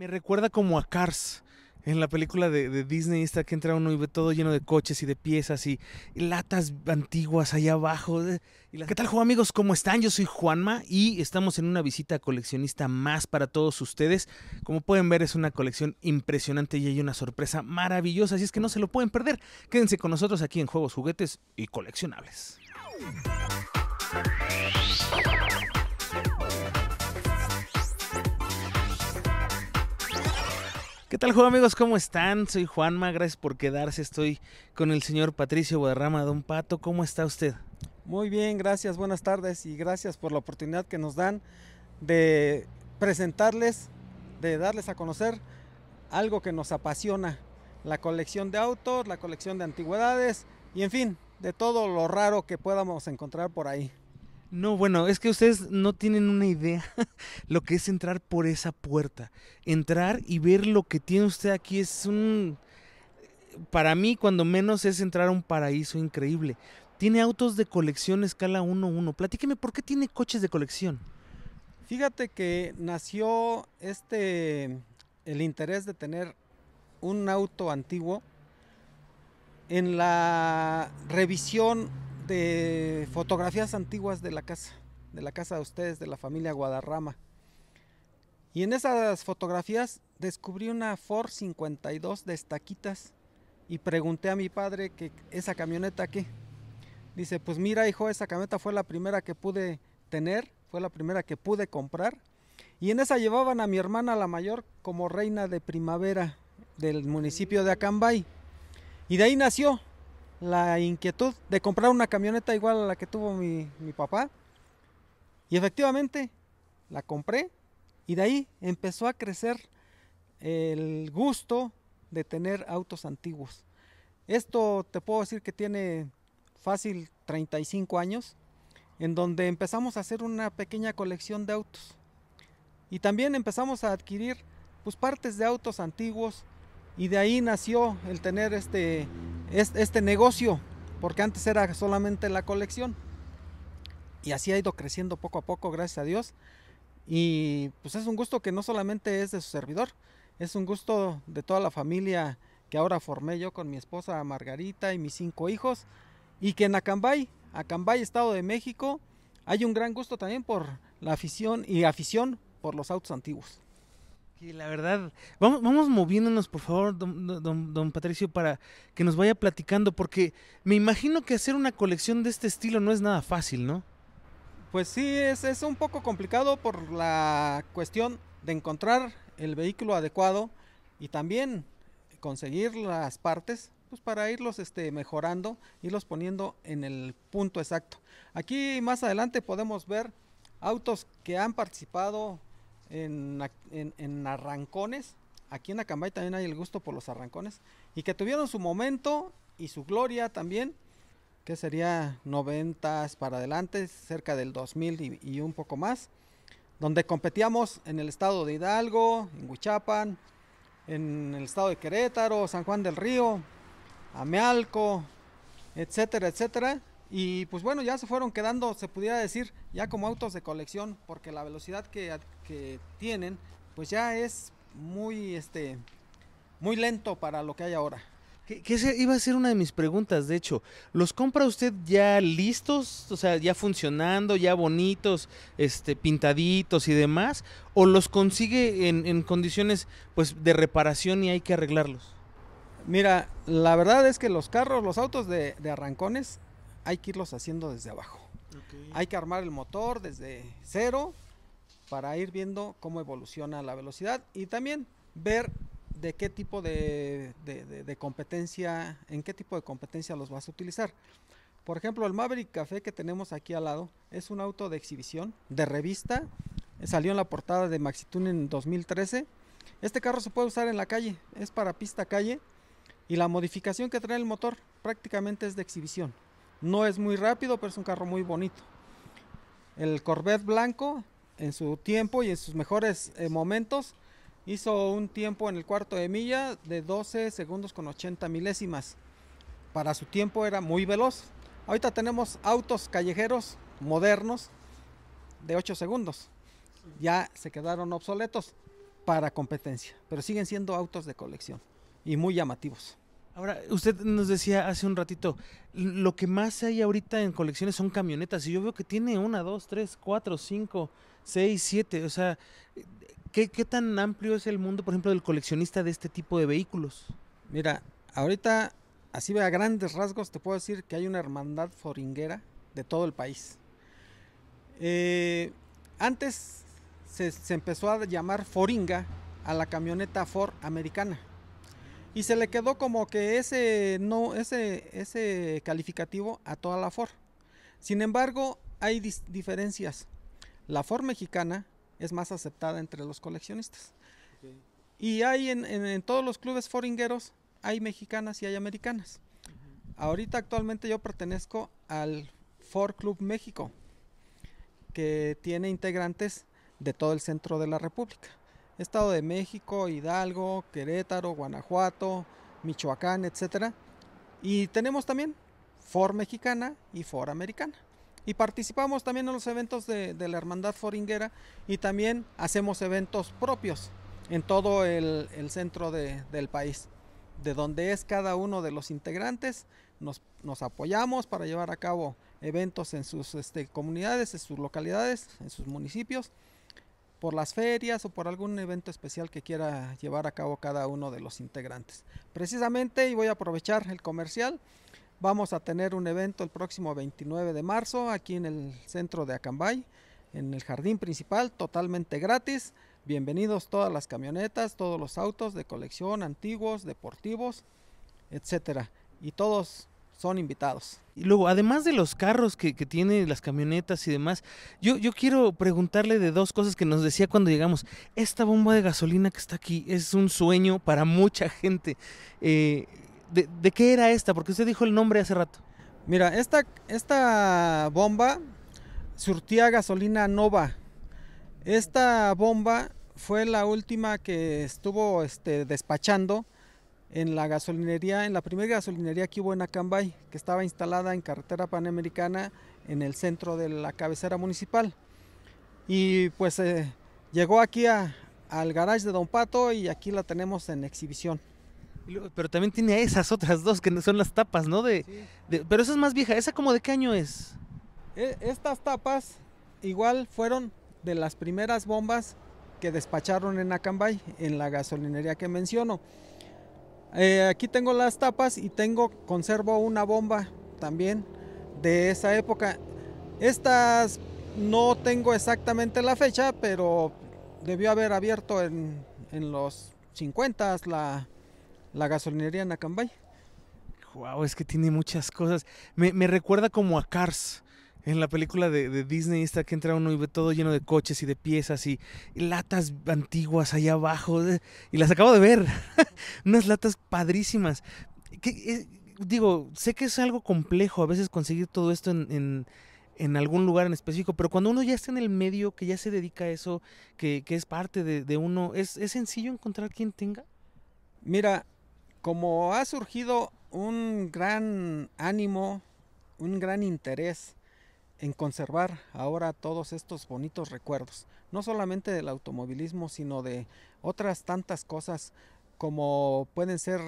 Me recuerda como a Cars. En la película de, Disney, está que entra uno y ve todo lleno de coches y de piezas y, latas antiguas allá abajo. Eh, ¿Qué tal, amigos? ¿Cómo están? Yo soy Juanma y estamos en una visita coleccionista más para todos ustedes. Como pueden ver, es una colección impresionante y hay una sorpresa maravillosa, así es que no se lo pueden perder. Quédense con nosotros aquí en Juegos, Juguetes y Coleccionables. ¿Qué tal, juego amigos? ¿Cómo están? Soy Juan gracias por quedarse. Estoy con el señor Patricio Guadarrama. Don Pato, ¿cómo está usted? Muy bien, gracias, buenas tardes y gracias por la oportunidad que nos dan de presentarles, de darles a conocer algo que nos apasiona, la colección de autos, la colección de antigüedades y en fin, de todo lo raro que podamos encontrar por ahí. No, bueno, es que ustedes no tienen una idea lo que es entrar por esa puerta. Entrar y ver lo que tiene usted aquí es un... Para mí, cuando menos, es entrar a un paraíso increíble. Tiene autos de colección escala 1-1. Platíqueme, ¿por qué tiene coches de colección? Fíjate que nació este... el interés de tener un auto antiguo en la revisión de fotografías antiguas de la casa, de la casa de ustedes, de la familia Guadarrama. Y en esas fotografías descubrí una Ford 52 de estaquitas y pregunté a mi padre que esa camioneta qué. Dice, pues mira hijo, esa camioneta fue la primera que pude tener, fue la primera que pude comprar. Y en esa llevaban a mi hermana la mayor como reina de primavera del municipio de Acambay. Y de ahí nació, la inquietud de comprar una camioneta igual a la que tuvo mi, papá. Y efectivamente la compré y de ahí empezó a crecer el gusto de tener autos antiguos. Esto te puedo decir que tiene fácil 35 años, en donde empezamos a hacer una pequeña colección de autos. Y también empezamos a adquirir pues, partes de autos antiguos y de ahí nació el tener este este negocio, porque antes era solamente la colección. Y así ha ido creciendo poco a poco, gracias a Dios. Y pues es un gusto que no solamente es de su servidor, es un gusto de toda la familia que ahora formé yo con mi esposa Margarita y mis cinco hijos. Y que en Acambay, Acambay, Estado de México, hay un gran gusto también por la afición y afición por los autos antiguos. Y la verdad, vamos, moviéndonos, por favor, don, Patricio, para que nos vaya platicando, porque me imagino que hacer una colección de este estilo no es nada fácil, ¿no? Pues sí, es, un poco complicado por la cuestión de encontrar el vehículo adecuado y también conseguir las partes pues para irlos este, mejorando, irlos poniendo en el punto exacto. Aquí más adelante podemos ver autos que han participado en, arrancones. Aquí en Acambay también hay el gusto por los arrancones. Y que tuvieron su momento y su gloria también. Que sería 90 para adelante, cerca del 2000 y, y un poco más. Donde competíamos en el estado de Hidalgo, en Huichapan, en el estado de Querétaro, San Juan del Río, Amealco, etcétera, etcétera. Y pues bueno, ya se fueron quedando, se pudiera decir, ya como autos de colección, porque la velocidad que, tienen, pues ya es muy, este, muy lento para lo que hay ahora. Que, iba a ser una de mis preguntas, de hecho. ¿Los compra usted ya listos? O sea, ya funcionando, ya bonitos, este, pintaditos y demás. ¿O los consigue en, condiciones pues, de reparación y hay que arreglarlos? Mira, la verdad es que los carros, los autos de arrancones, hay que irlos haciendo desde abajo. Hay que armar el motor desde cero para ir viendo cómo evoluciona la velocidad y también ver de qué tipo de, competencia, en qué tipo de competencia los vas a utilizar. Por ejemplo, el Maverick Café que tenemos aquí al lado es un auto de exhibición, de revista. Salió en la portada de Maxitun en 2013. Este carro se puede usar en la calle, es para pista calle. Y la modificación que trae el motor prácticamente es de exhibición. No es muy rápido, pero es un carro muy bonito. El Corvette blanco, en su tiempo y en sus mejores eh, momentos, hizo un tiempo en el cuarto de milla de 12 segundos con 80 milésimas. Para su tiempo era muy veloz. Ahorita tenemos autos callejeros modernos de 8 segundos. Ya se quedaron obsoletos para competencia, pero siguen siendo autos de colección y muy llamativos. Ahora, usted nos decía hace un ratito, lo que más hay ahorita en colecciones son camionetas, y yo veo que tiene una, dos, tres, cuatro, cinco, seis, siete, o sea, ¿qué, tan amplio es el mundo, por ejemplo, del coleccionista de este tipo de vehículos? Mira, ahorita, así a grandes rasgos, te puedo decir que hay una hermandad foringuera de todo el país. Eh, antes se, se empezó a llamar foringa a la camioneta Ford americana y se le quedó como que ese, no, ese, ese calificativo a toda la FOR. Sin embargo, hay diferencias. La FOR mexicana es más aceptada entre los coleccionistas. Y hay en, todos los clubes foringueros, hay mexicanas y hay americanas. Ahorita actualmente yo pertenezco al For Club México, que tiene integrantes de todo el centro de la República. Estado de México, Hidalgo, Querétaro, Guanajuato, Michoacán, etc. Y tenemos también FOR mexicana y FOR americana. Y participamos también en los eventos de, la Hermandad Foringuera y también hacemos eventos propios en todo el, centro del país, de donde es cada uno de los integrantes. Nos, apoyamos para llevar a cabo eventos en sus este, comunidades, en sus localidades, en sus municipios por las ferias o por algún evento especial que quiera llevar a cabo cada uno de los integrantes. Precisamente, y voy a aprovechar el comercial, vamos a tener un evento el próximo 29 de marzo aquí en el centro de Acambay, en el jardín principal, totalmente gratis. Bienvenidos todas las camionetas, todos los autos de colección, antiguos, deportivos, etcétera. Y todos son invitados. Y luego, además de los carros que, tiene, las camionetas y demás, yo, quiero preguntarle de dos cosas que nos decía cuando llegamos. Esta bomba de gasolina que está aquí es un sueño para mucha gente. Eh, de, qué era esta? Porque usted dijo el nombre hace rato. Mira, esta, esta bomba surtía gasolina Nova. Esta bomba fue la última que estuvo este, despachando en la gasolinería, en la primera gasolinería que hubo en Acambay, que estaba instalada en carretera panamericana en el centro de la cabecera municipal. Y pues eh, llegó aquí al garage de Don Pato y aquí la tenemos en exhibición. Pero también tiene esas otras dos que son las tapas, ¿no? pero esa es más vieja, ¿esa como de qué año es? E, estas tapas igual fueron de las primeras bombas que despacharon en Acambay, en la gasolinería que menciono. Eh, aquí tengo las tapas y tengo, conservo una bomba también de esa época. Estas no tengo exactamente la fecha, pero debió haber abierto en, los 50 la, la gasolinería en Acambay. Wow, es que tiene muchas cosas. Me, me recuerda como a Cars en la película de, Disney está que entra uno y ve todo lleno de coches y de piezas y, latas antiguas allá abajo. Eh, y las acabo de ver. Unas latas padrísimas. Eh, digo, sé que es algo complejo a veces conseguir todo esto en, en, algún lugar en específico, pero cuando uno ya está en el medio, que ya se dedica a eso, que, es parte de, uno, ¿es, ¿es sencillo encontrar quien tenga? Mira, como ha surgido un gran ánimo, un gran interés en conservar ahora todos estos bonitos recuerdos, no solamente del automovilismo, sino de otras tantas cosas como pueden ser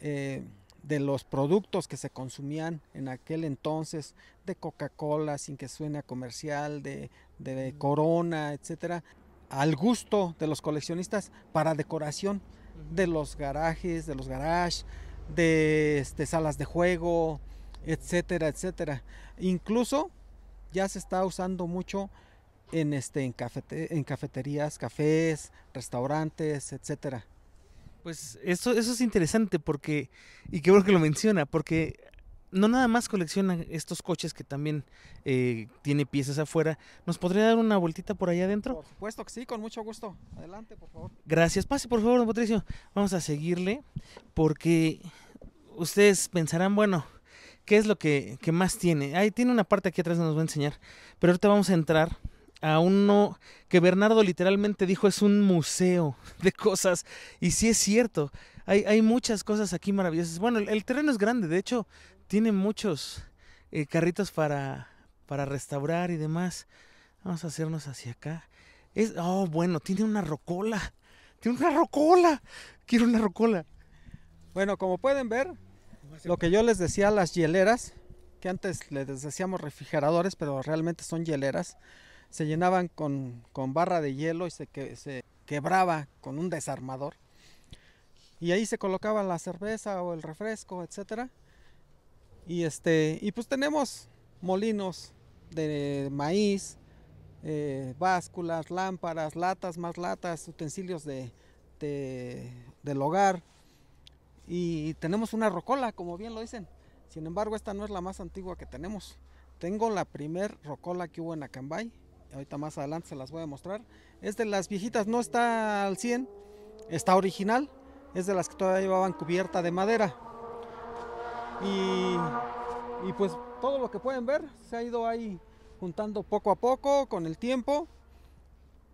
eh, de los productos que se consumían en aquel entonces, de Coca-Cola sin que suene comercial, de, Corona, etcétera, al gusto de los coleccionistas para decoración de los garajes, de los garages, de este, salas de juego, etcétera, etcétera. Incluso ya se está usando mucho en, este, en, cafeterías, cafés, restaurantes, etcétera. Pues eso, eso es interesante porque, y qué bueno que lo menciona, porque no nada más colecciona estos coches que también eh, tiene piezas afuera. ¿Nos podría dar una vueltita por allá adentro? Por supuesto que sí, con mucho gusto. Adelante, por favor. Gracias. Pase, por favor, don Patricio. Vamos a seguirle porque ustedes pensarán, bueno, qué es lo que, más tiene. Ahí tiene una parte aquí atrás que nos va a enseñar, pero ahorita vamos a entrar a uno que Bernardo literalmente dijo es un museo de cosas. Y sí es cierto, hay, hay muchas cosas aquí maravillosas. Bueno, el, terreno es grande, de hecho, tiene muchos eh, carritos para, para restaurar y demás. Vamos a hacernos hacia acá. Es, oh, bueno, tiene una rocola. Tiene una rocola. Quiero una rocola. Bueno, como pueden ver, lo que yo les decía, las hieleras, que antes les decíamos refrigeradores, pero realmente son hieleras, se llenaban con, barra de hielo y se, quebraba con un desarmador. Y ahí se colocaba la cerveza o el refresco, etcétera. Y este, y pues tenemos molinos de maíz, eh, básculas, lámparas, latas, más latas, utensilios de, del hogar, y tenemos una rocola, como bien lo dicen. Sin embargo, esta no es la más antigua que tenemos. Tengo la primer rocola que hubo en Acambay. Ahorita más adelante se las voy a mostrar. Es de las viejitas, no está al 100, está original. Es de las que todavía llevaban cubierta de madera. Y, y pues todo lo que pueden ver se ha ido ahí juntando poco a poco con el tiempo.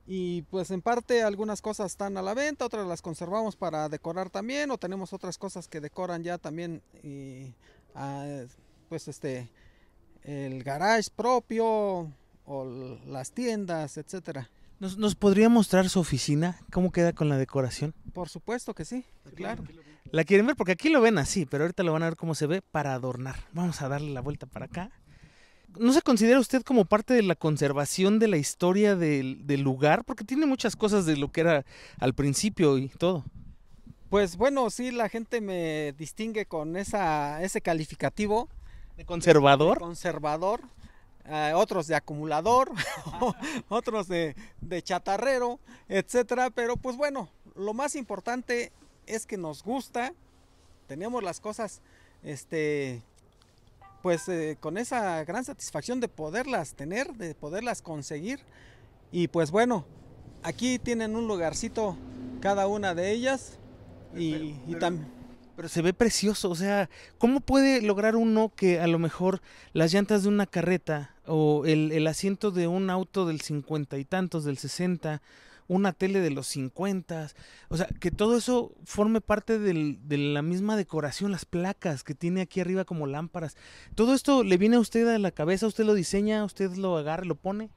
Y pues en parte algunas cosas están a la venta, otras las conservamos para decorar también, o tenemos otras cosas que decoran ya también, y, eh, ah, pues este, el garage propio, o las tiendas, etcétera. ¿Nos, podría mostrar su oficina? ¿Cómo queda con la decoración? Por supuesto que sí, claro. la quieren ver porque aquí lo ven así, pero ahorita lo van a ver cómo se ve para adornar. Vamos a darle la vuelta para acá. ¿No se considera usted como parte de la conservación de la historia del, lugar? Porque tiene muchas cosas de lo que era al principio y todo. Pues bueno, sí, la gente me distingue con ese calificativo. ¿De conservador? conservador. Ah, otros de acumulador, otros de, de chatarrero, etcétera. Pero pues bueno, lo más importante es que nos gusta, tenemos las cosas este, pues eh, con esa gran satisfacción de poderlas tener, de poderlas conseguir. Y pues bueno, aquí tienen un lugarcito cada una de ellas. Y, y también... Pero se ve precioso, o sea, ¿cómo puede lograr uno que a lo mejor las llantas de una carreta o el, el asiento de un auto del cincuenta y tantos, del sesenta, una tele de los 50, o sea, que todo eso forme parte de la misma decoración, las placas que tiene aquí arriba como lámparas. ¿Todo esto le viene a usted a la cabeza? ¿Usted lo diseña? ¿Usted lo agarra, lo pone?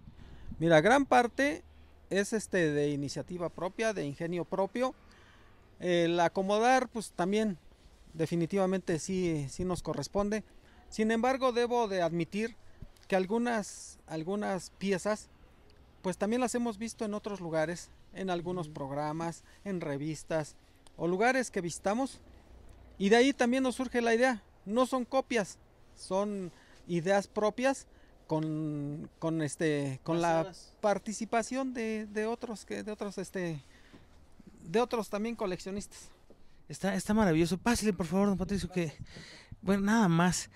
Mira, gran parte es este de iniciativa propia, de ingenio propio. El acomodar, pues también definitivamente sí, sí nos corresponde. Sin embargo, debo de admitir que algunas, algunas piezas pues también las hemos visto en otros lugares, en algunos programas, en revistas o lugares que visitamos. Y de ahí también nos surge la idea. No son copias, son ideas propias con, este con la participación de, otros que de otros este de otros también coleccionistas. Está, está maravilloso. Pásale, por favor, don Patricio, que bueno, nada más.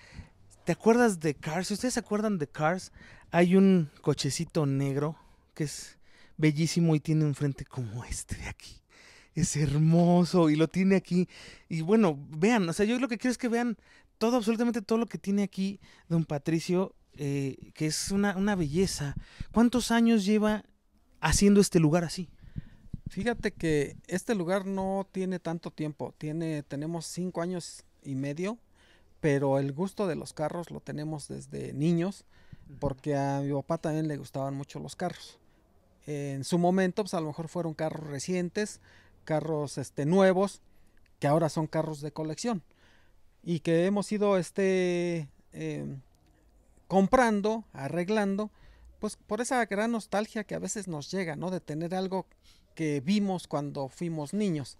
¿Te acuerdas de Cars? Si ustedes se acuerdan de Cars, hay un cochecito negro es bellísimo y tiene un frente como este de aquí. Es hermoso y lo tiene aquí. Y bueno, vean, o sea, yo lo que quiero es que vean todo, absolutamente todo lo que tiene aquí don Patricio, eh, que es una, una belleza. ¿Cuántos años lleva haciendo este lugar así? Fíjate que este lugar no tiene tanto tiempo, tiene, tenemos cinco años y medio, pero el gusto de los carros lo tenemos desde niños, porque a mi papá también le gustaban mucho los carros en su momento, pues a lo mejor fueron carros recientes, carros este, nuevos, que ahora son carros de colección. Y que hemos ido este, em, comprando, arreglando, pues por esa gran nostalgia que a veces nos llega, ¿no? De tener algo que vimos cuando fuimos niños.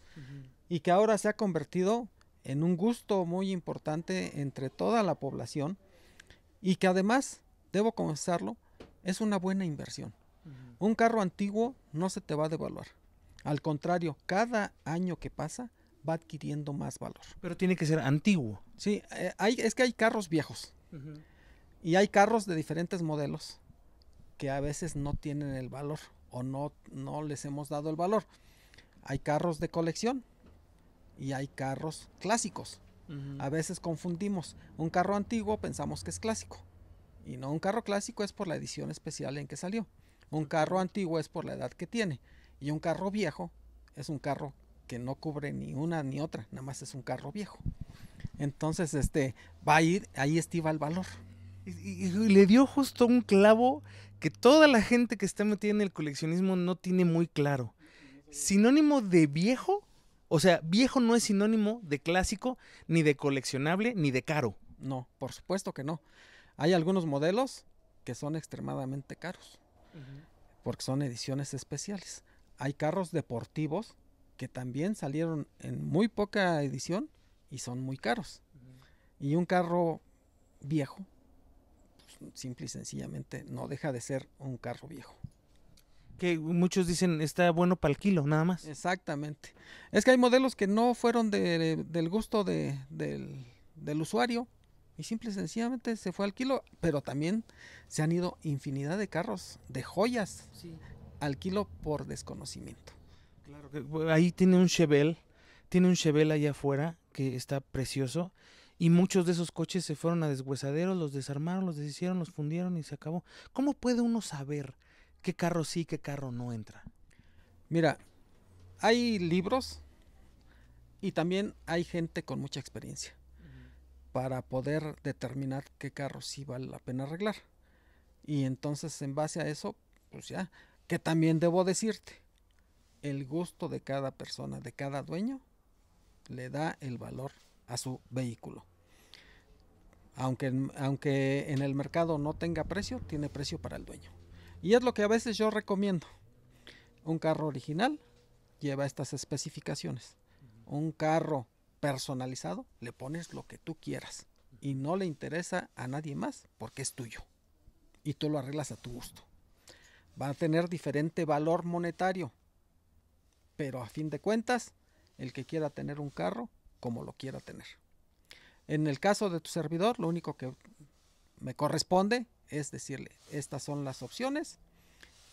Y que ahora se ha convertido en un gusto muy importante entre toda la población. Y que además, debo comenzarlo es una buena inversión. Un carro antiguo no se te va a devaluar. Al contrario, cada año que pasa va adquiriendo más valor. Pero tiene que ser antiguo. Sí, eh, hay, es que hay carros viejos. Y hay carros de diferentes modelos que a veces no tienen el valor o no, no les hemos dado el valor. Hay carros de colección y hay carros clásicos. A veces confundimos. Un carro antiguo pensamos que es clásico. Y no, un carro clásico es por la edición especial en que salió. Un carro antiguo es por la edad que tiene y un carro viejo es un carro que no cubre ni una ni otra, nada más es un carro viejo. Entonces, este, va a ir, ahí estiva el valor. Y, y, le dio justo un clavo que toda la gente que está metida en el coleccionismo no tiene muy claro. Sinónimo de viejo, o sea, viejo no es sinónimo de clásico, ni de coleccionable, ni de caro. No, por supuesto que no. Hay algunos modelos que son extremadamente caros porque son ediciones especiales. Hay carros deportivos que también salieron en muy poca edición y son muy caros. Y un carro viejo, pues, simple y sencillamente, no deja de ser un carro viejo. Que muchos dicen está bueno para el kilo, nada más. Exactamente. Es que hay modelos que no fueron del gusto del, del usuario y simple y sencillamente se fue al kilo, pero también se han ido infinidad de carros, de joyas al kilo por desconocimiento. Claro que ahí tiene un Chevelle, tiene un Chevelle allá afuera que está precioso y muchos de esos coches se fueron a deshuesaderos, los desarmaron, los deshicieron, los fundieron y se acabó. ¿Cómo puede uno saber qué carro sí, qué carro no entra? Mira, hay libros y también hay gente con mucha experiencia para poder determinar qué carro sí vale la pena arreglar. Y entonces en base a eso, pues ya, que también debo decirte, el gusto de cada persona, de cada dueño, le da el valor a su vehículo. Aunque, aunque en el mercado no tenga precio, tiene precio para el dueño. Y es lo que a veces yo recomiendo. Un carro original lleva estas especificaciones. Un carro personalizado, le pones lo que tú quieras y no le interesa a nadie más porque es tuyo y tú lo arreglas a tu gusto. Va a tener diferente valor monetario, pero a fin de cuentas, el que quiera tener un carro, como lo quiera tener. En el caso de tu servidor, lo único que me corresponde es decirle, estas son las opciones,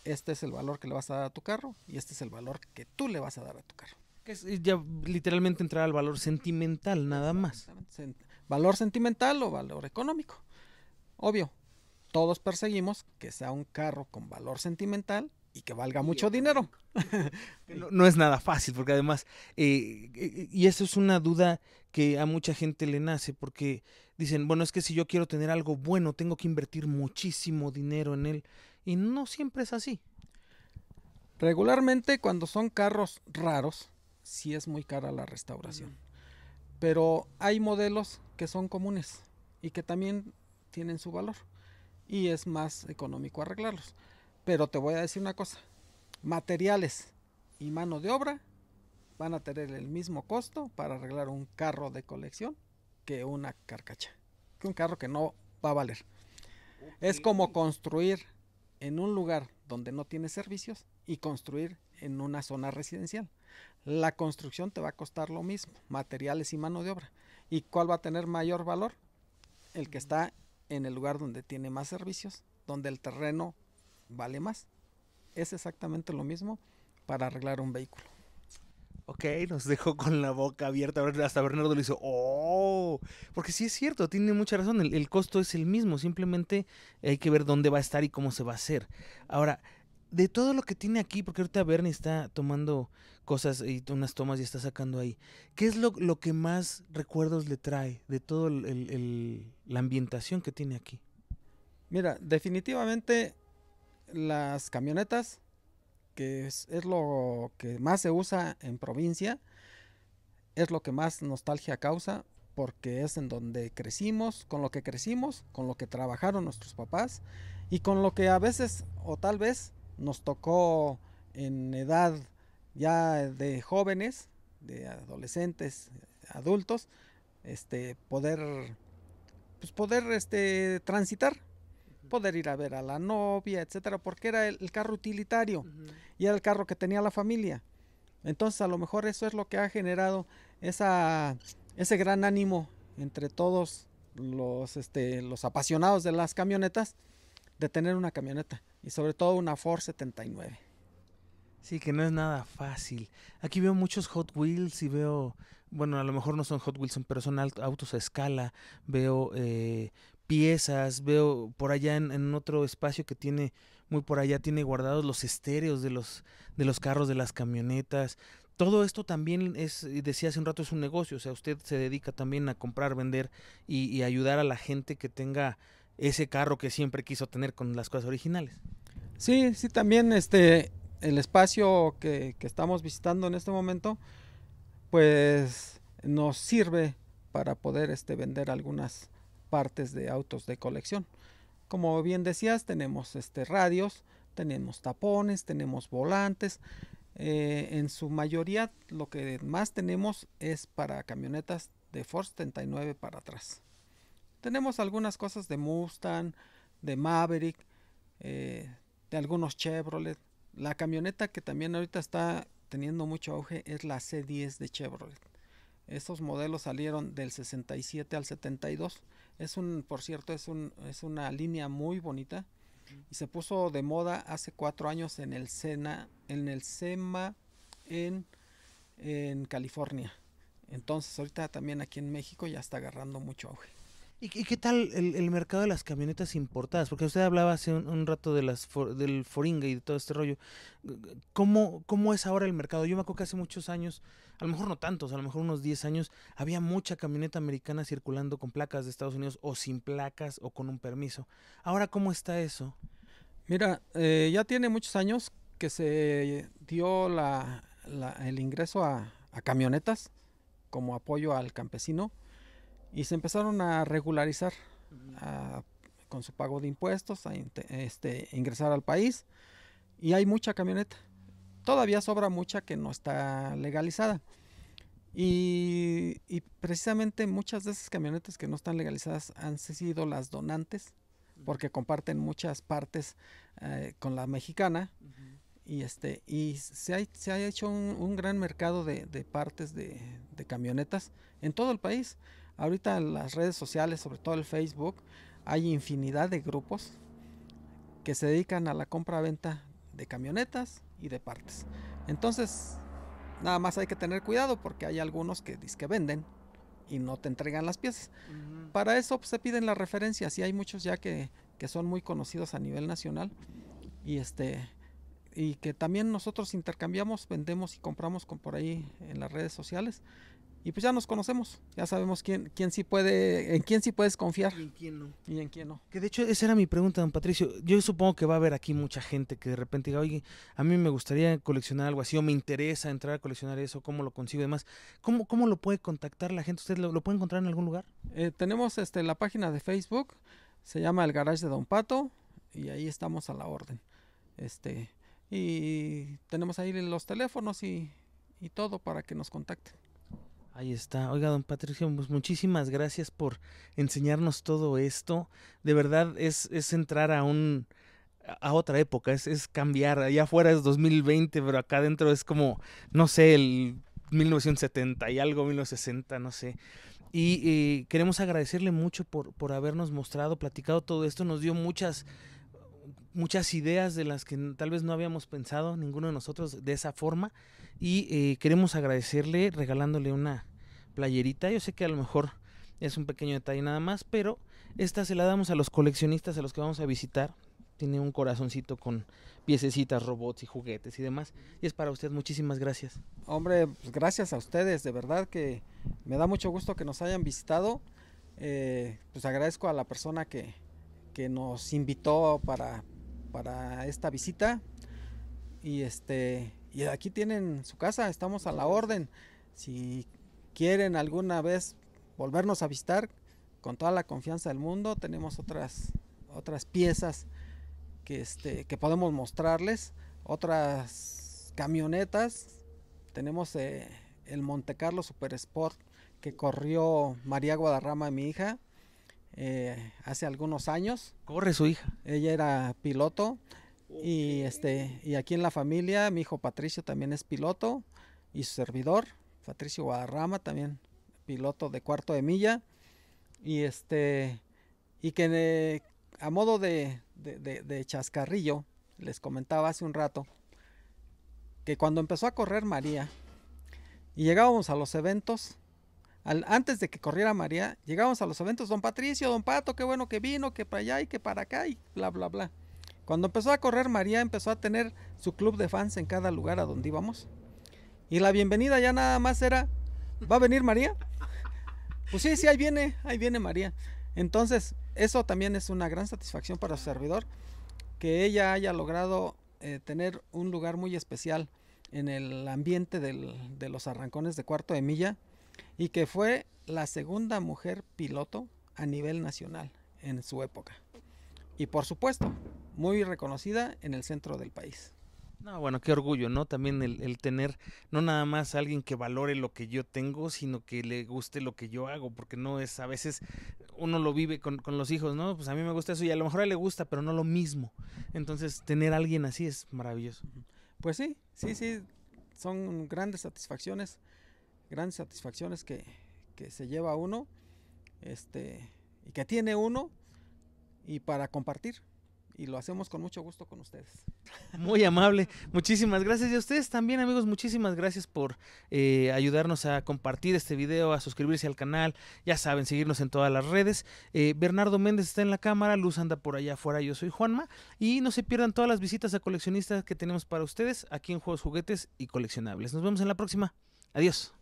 este es el valor que le vas a dar a tu carro y este es el valor que tú le vas a dar a tu carro. Que es ya literalmente entrar al valor sentimental, nada más. Valor sentimental o valor económico. Obvio, todos perseguimos que sea un carro con valor sentimental y que valga mucho dinero. No, es nada fácil, porque además, eh, eh, eh, y eso es una duda que a mucha gente le nace, porque dicen, bueno, es que si yo quiero tener algo bueno, tengo que invertir muchísimo dinero en él, y no siempre es así. Regularmente cuando son carros raros, si es muy cara la restauración. Pero hay modelos que son comunes y que también tienen su valor y es más económico arreglarlos. Pero te voy a decir una cosa, materiales y mano de obra van a tener el mismo costo para arreglar un carro de colección que una carcacha, que un carro que no va a valer. Es como construir en un lugar donde no tiene servicios y construir en una zona residencial. La construcción te va a costar lo mismo, materiales y mano de obra. ¿Y cuál va a tener mayor valor? El que está en el lugar donde tiene más servicios, donde el terreno vale más. Es exactamente lo mismo para arreglar un vehículo. Ok, nos dejó con la boca abierta. Hasta Bernardo le hizo, ¡oh! Porque sí es cierto, tiene mucha razón. El, el, costo es el mismo, simplemente hay que ver dónde va a estar y cómo se va a hacer. Ahora, de todo lo que tiene aquí, porque ahorita Bernie está tomando cosas y unas tomas y está sacando ahí, ¿qué es lo, que más recuerdos le trae de toda la ambientación que tiene aquí? Mira, definitivamente las camionetas, que es, lo que más se usa en provincia, es lo que más nostalgia causa, porque es en donde crecimos, con lo que crecimos, con lo que trabajaron nuestros papás y con lo que a veces o tal vez nos tocó en edad ya de jóvenes, de adolescentes, adultos, este, poder, pues, poder este, transitar, poder ir a ver a la novia, etcétera, porque era el, carro utilitario y era el carro que tenía la familia. Entonces, a lo mejor eso es lo que ha generado esa, ese gran ánimo entre todos los, este, los apasionados de las camionetas de tener una camioneta. Y sobre todo una Ford 79. Sí, que no es nada fácil. Aquí veo muchos Hot Wheels y veo, bueno, a lo mejor no son Hot Wheels, pero son autos a escala. Veo eh, piezas, veo por allá en, otro espacio que tiene, muy por allá tiene guardados los estéreos de los, de los carros, de las camionetas. Todo esto también es, decía hace un rato, es un negocio. O sea, usted se dedica también a comprar, vender y ayudar a la gente que tenga ese carro que siempre quiso tener con las cosas originales. Sí, sí, también este, el espacio que, estamos visitando en este momento, pues nos sirve para poder este, vender algunas partes de autos de colección. Como bien decías, tenemos este, radios, tenemos tapones, tenemos volantes. Eh, en su mayoría lo que más tenemos es para camionetas de Ford 39 para atrás. Tenemos algunas cosas de Mustang, de Maverick, eh, de algunos Chevrolet. La camioneta que también ahorita está teniendo mucho auge es la C10 de Chevrolet. Estos modelos salieron del 67 al 72. Es un, por cierto, es, un, es una línea muy bonita y se puso de moda hace cuatro años en el Sena, en el SEMA en, en California. Entonces ahorita también aquí en México ya está agarrando mucho auge. ¿Y, qué tal el, mercado de las camionetas importadas? Porque usted hablaba hace un, rato de las del Foringa y de todo este rollo. ¿Cómo, ¿Cómo es ahora el mercado? Yo me acuerdo que hace muchos años, a lo mejor no tantos, a lo mejor unos 10 años, había mucha camioneta americana circulando con placas de Estados Unidos o sin placas o con un permiso. Ahora, ¿cómo está eso? Mira, eh, ya tiene muchos años que se dio el ingreso a camionetas como apoyo al campesino y se empezaron a regularizar con su pago de impuestos, a este, ingresar al país y hay mucha camioneta. Todavía sobra mucha que no está legalizada. Y, precisamente muchas de esas camionetas que no están legalizadas han sido las donantes, porque comparten muchas partes eh, con la mexicana. Y, este, y se, ha, se ha hecho un, gran mercado de, partes de, de, camionetas en todo el país. Ahorita en las redes sociales, sobre todo el Facebook, hay infinidad de grupos que se dedican a la compra-venta de camionetas y de partes. Entonces, nada más hay que tener cuidado porque hay algunos que dicen que venden y no te entregan las piezas. Para eso pues, se piden las referencias y hay muchos ya que, son muy conocidos a nivel nacional y este y que también nosotros intercambiamos, vendemos y compramos por ahí en las redes sociales y pues ya nos conocemos, ya sabemos quién, quién sí puede, en quién sí puedes confiar. Y en quién no. quién no. Que de hecho esa era mi pregunta, don Patricio. Yo supongo que va a haber aquí mucha gente que de repente diga, oye, a mí me gustaría coleccionar algo así, o me interesa entrar a coleccionar eso, cómo lo consigo y demás. ¿Cómo, lo puede contactar la gente? ¿Usted lo, puede encontrar en algún lugar? Eh, tenemos este, la página de Facebook, se llama El Garage de Don Pato, y ahí estamos a la orden. Este, y tenemos ahí los teléfonos y, y todo para que nos contacten. Ahí está. Oiga, don Patricio, pues muchísimas gracias por enseñarnos todo esto. De verdad es, entrar a un a otra época, es, cambiar. Allá afuera es 2020, pero acá adentro es como, no sé, el 1970 y algo, 1960, no sé. Y eh, queremos agradecerle mucho por, por habernos mostrado, platicado todo esto. Nos dio muchas, muchas ideas de las que tal vez no habíamos pensado ninguno de nosotros de esa forma. Y eh, queremos agradecerle regalándole una, playerita. Yo sé que a lo mejor es un pequeño detalle nada más, pero esta se la damos a los coleccionistas a los que vamos a visitar. Tiene un corazoncito con piececitas, robots y juguetes y demás. Y es para usted, muchísimas gracias. Hombre, pues gracias a ustedes, de verdad que me da mucho gusto que nos hayan visitado. Eh, pues agradezco a la persona que, que nos invitó para, para esta visita. Y este y aquí tienen su casa, estamos a la orden. Si quieren alguna vez volvernos a visitar, con toda la confianza del mundo, tenemos otras, otras piezas que, este, que podemos mostrarles, otras camionetas, tenemos eh, el Monte Carlo Super Sport que corrió María Guadarrama, mi hija, eh, hace algunos años. Corre su hija. Ella era piloto y, este, y aquí en la familia mi hijo Patricio también es piloto y su servidor. Patricio Guadarrama también, piloto de cuarto de milla. Y este, y que eh, a modo de, chascarrillo, les comentaba hace un rato, que cuando empezó a correr María, y llegábamos a los eventos, antes de que corriera María, llegábamos a los eventos, don Patricio, don Pato, qué bueno que vino, que para allá y que para acá, y bla, bla, bla. Cuando empezó a correr María, empezó a tener su club de fans en cada lugar a donde íbamos. Y la bienvenida ya nada más era, ¿va a venir María? Pues sí, sí, ahí viene, ahí viene María. Entonces, eso también es una gran satisfacción para su servidor, que ella haya logrado eh, tener un lugar muy especial en el ambiente de los arrancones de cuarto de milla y que fue la segunda mujer piloto a nivel nacional en su época. Y por supuesto, muy reconocida en el centro del país. No, bueno, qué orgullo, ¿no? También el, tener no nada más alguien que valore lo que yo tengo, sino que le guste lo que yo hago, porque no es, a veces uno lo vive con, los hijos, ¿no? Pues a mí me gusta eso y a lo mejor a él le gusta, pero no lo mismo. Entonces, tener a alguien así es maravilloso. Pues sí, sí, sí, son grandes satisfacciones, grandes satisfacciones que, que se lleva uno, este, y que tiene uno, y para compartir y lo hacemos con mucho gusto con ustedes. Muy amable, muchísimas gracias. Y a ustedes también, amigos, muchísimas gracias por eh, ayudarnos a compartir este video, a suscribirse al canal, ya saben, seguirnos en todas las redes. Eh, Bernardo Méndez está en la cámara, Luz anda por allá afuera, yo soy Juanma, y no se pierdan todas las visitas a coleccionistas que tenemos para ustedes aquí en Juegos, Juguetes y Coleccionables. Nos vemos en la próxima. Adiós.